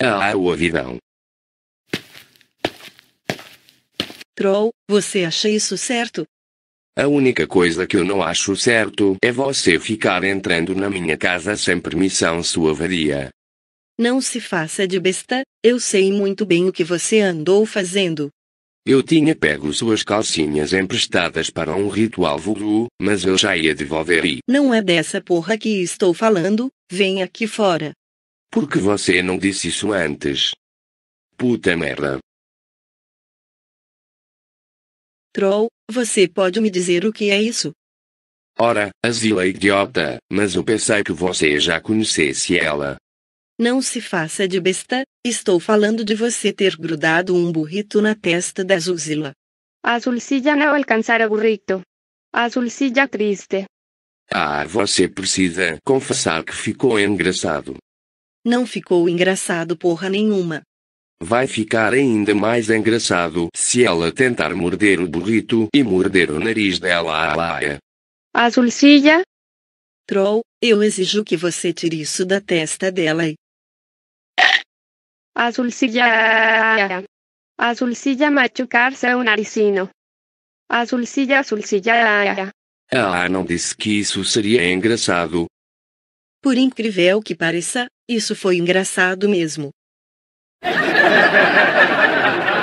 É ah, o avião. Troll, você acha isso certo? A única coisa que eu não acho certo é você ficar entrando na minha casa sem permissão sua varia. Não se faça de besta, eu sei muito bem o que você andou fazendo. Eu tinha pego suas calcinhas emprestadas para um ritual voodoo, mas eu já ia devolver e... Não é dessa porra que estou falando, vem aqui fora. Por que você não disse isso antes? Puta merda. Troll, você pode me dizer o que é isso? Ora, a Zila é idiota, mas eu pensei que você já conhecesse ela. Não se faça de besta, estou falando de você ter grudado um burrito na testa da Zuzila. A não não o burrito. A triste. Ah, você precisa confessar que ficou engraçado. Não ficou engraçado porra nenhuma. Vai ficar ainda mais engraçado se ela tentar morder o burrito e morder o nariz dela à laia. Azulcilla? Troll, eu exijo que você tire isso da testa dela e... Azulcilla... Azulcilla machucar seu naricino. Azulcilla, azulcilla... Ah, não disse que isso seria engraçado. Por incrível que pareça, isso foi engraçado mesmo.